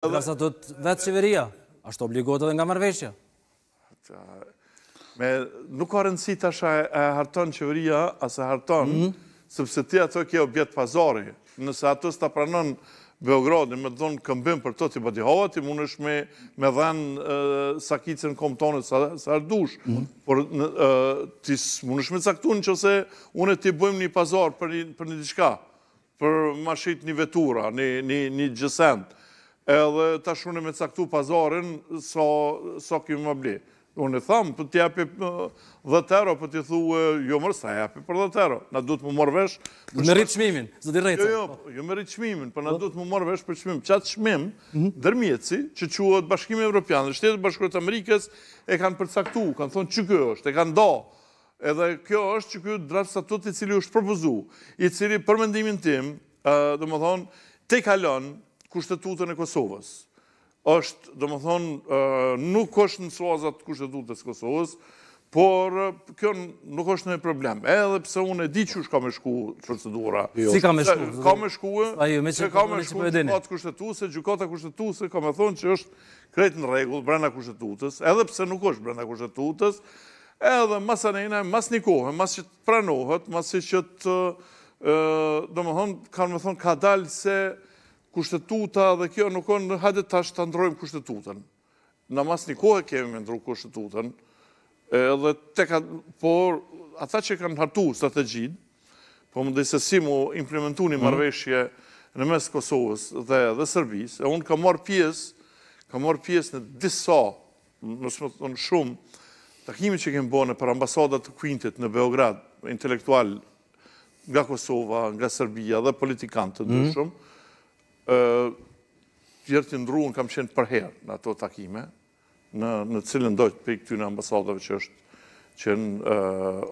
Kërësa të të vetë qeveria, ashtë obligot edhe nga marveshja? Nuk ka rëndësi të asha e harton qeveria, asë e harton, mhm. sëpse ti ato kje objetë pazari. Nëse ato së të pranën Beogradin, me dhënë këmbim për të të të bëtihovat, ti po mund është me dhenë sakicën komë tonët së ardush. Mhm. Por të mund është me caktun që se une të bëjmë një pazar për një diçka, për ma shqit një vetura, një gjësendë edhe ta shune me caktu pazarin sa kjo më bli. Unë e thamë, për t'japi dhëtero, për t'i thuë, jo mërë, sa japi për dhëtero. Na du të më mërë vesh... Në rritë shmimin, zë Jo, jo, po, jo më rritë shmimin, për po na po. du të më mërë vesh për shmim. Qatë shmim, mhm. dërmjeci, që quatë bashkimi evropian, dhe shtetë bashkërët Amerikës, e kanë përcaktu, kanë thonë që kjo është, e kanë do. Edhe kjo është që kjo drafë i cili i cili për dhe më kushtetutën e Kosovës. është, do më thonë, nuk është në suazat kushtetutës Kosovës, por kjo nuk është në problem. Edhe pse unë e di që është ka me shku procedura. Jo. Si ka me shku? Ka me shku, që ka me shku gjukatë kushtetutës, gjukatë kushtetutës, ka me thonë që është kretë në regullë brenda kushtetutës, edhe pse nuk është brenda kushtetutës, edhe mas anejna, mas një kohë, mas që të pranohët, mas që të, do më thonë, ka dalë se kushtetuta dhe kjo nuk onë në hadet tash të ndrojmë kushtetutën. Në mas një kohë kemi me ndru kushtetutën, edhe te ka, por, ata që kanë hartu strategjin, po më dhe se si mu implementu një mhm. marveshje në mes Kosovës dhe, dhe Sërbis, e unë ka marë pjesë, ka marë pjesë në disa, nësë më të në shumë, takimi që kemë bëne për ambasadat të kuintit në Beograd, intelektual nga Kosova, nga Serbia dhe politikantë të mhm. dushëm, vjërë në ndruën kam qenë përherë në ato takime, në cilën dojtë për këtë në ambasadave që është qenë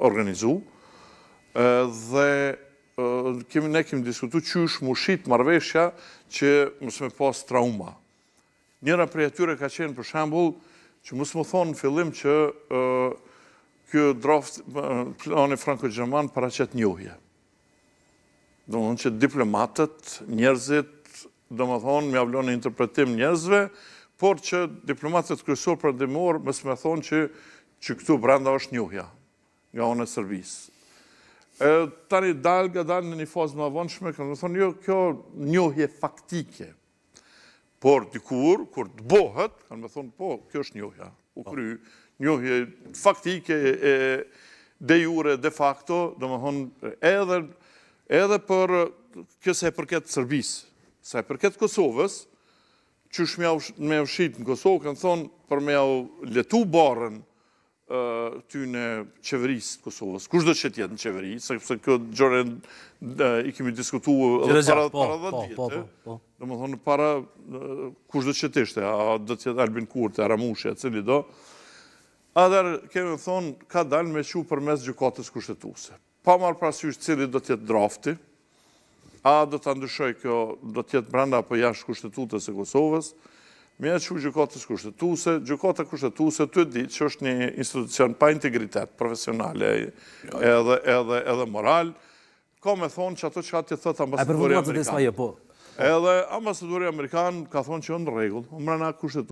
organizu. Dhe kemi ne kemi diskutu që është më shqitë marveshja që mësë me pas trauma. Njëra për e atyre ka qenë për shambullë që mësë më thonë në fillim që kjo draft plani Franko-Gjerman para qëtë njohje. Dhe mënë që diplomatët, njerëzit, dhe më thonë, mi avlonë interpretim njëzve, por që diplomatët kërësor për dimor, më së me thonë që që këtu branda është njuhja, nga onë e servisë. Tani dalë nga dalë në një fazë më avonshme, ka më thonë, jo, kjo njuhje faktike, por dikur, kur, të bohët, ka më thonë, po, kjo është njuhja, u kry, njuhje faktike, de jure, de facto, dhe më thonë, edhe për, kjo se e përket të servisë, Sa e për këtë Kosovës, që shme me au në Kosovë, kanë thonë për me au letu barën ty në qeverisë të Kosovës. Kush do që tjetë në qeverisë? Se këpëse këtë gjërën i kemi diskutu edhe para po, dhe djetë. Po po, eh? po, po, po. më thonë para, kush do që tishtë, a do tjetë Albin Kurte, Aramushe, e cili do. A dhe kemi thonë, ka dalë me që për mes gjukatës kushtetuse. Pa marë prasysh cili do tjetë drafti, a do të ndryshoj kjo do tjetë branda apo jashtë kushtetutës e Kosovës, mi e që gjukatës kushtetuse, gjukatës kushtetuse, të e ditë që është një institucion pa integritet, profesionale edhe moral, ka me thonë që ato që ka të thotë ambasadori Amerikanë. E përvërdu ma të të të të të të të të të